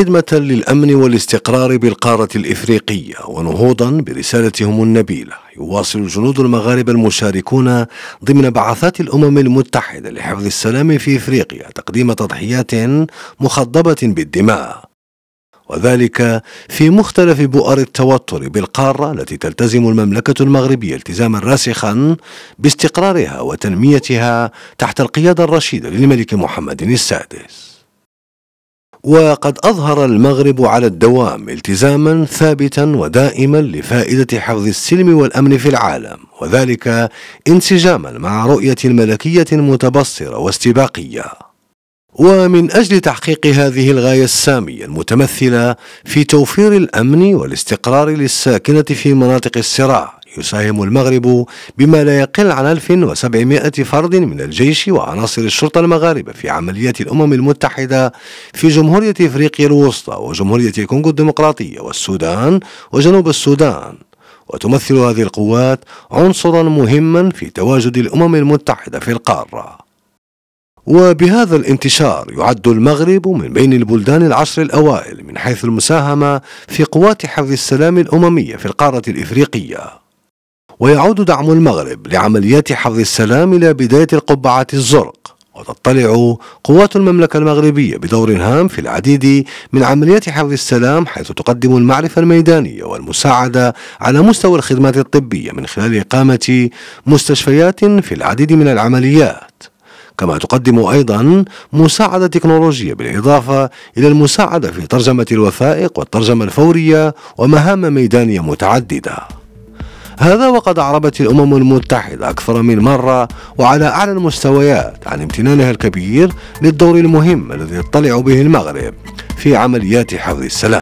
خدمة للأمن والاستقرار بالقارة الإفريقية ونهوضا برسالتهم النبيلة يواصل الجنود المغاربة المشاركون ضمن بعثات الأمم المتحدة لحفظ السلام في إفريقيا تقديم تضحيات مخضبة بالدماء وذلك في مختلف بؤر التوتر بالقارة التي تلتزم المملكة المغربية التزاما راسخا باستقرارها وتنميتها تحت القيادة الرشيدة للملك محمد السادس وقد أظهر المغرب على الدوام التزاما ثابتا ودائما لفائدة حفظ السلم والأمن في العالم وذلك انسجاما مع رؤية ملكية متبصرة واستباقية ومن أجل تحقيق هذه الغاية السامية المتمثلة في توفير الأمن والاستقرار للساكنة في مناطق الصراع يساهم المغرب بما لا يقل عن 1700 فرد من الجيش وعناصر الشرطة المغاربة في عمليات الأمم المتحدة في جمهورية إفريقيا الوسطى وجمهورية الكونغو الديمقراطية والسودان وجنوب السودان وتمثل هذه القوات عنصرا مهما في تواجد الأمم المتحدة في القارة وبهذا الانتشار يعد المغرب من بين البلدان العشر الأوائل من حيث المساهمة في قوات حفظ السلام الأممية في القارة الإفريقية ويعود دعم المغرب لعمليات حفظ السلام إلى بداية القبعة الزرق وتطلع قوات المملكة المغربية بدور هام في العديد من عمليات حفظ السلام حيث تقدم المعرفة الميدانية والمساعدة على مستوى الخدمات الطبية من خلال إقامة مستشفيات في العديد من العمليات كما تقدم أيضا مساعدة تكنولوجية بالإضافة إلى المساعدة في ترجمة الوثائق والترجمة الفورية ومهام ميدانية متعددة هذا وقد أعربت الأمم المتحدة أكثر من مرة وعلى أعلى المستويات عن امتنانها الكبير للدور المهم الذي يطلع به المغرب في عمليات حفظ السلام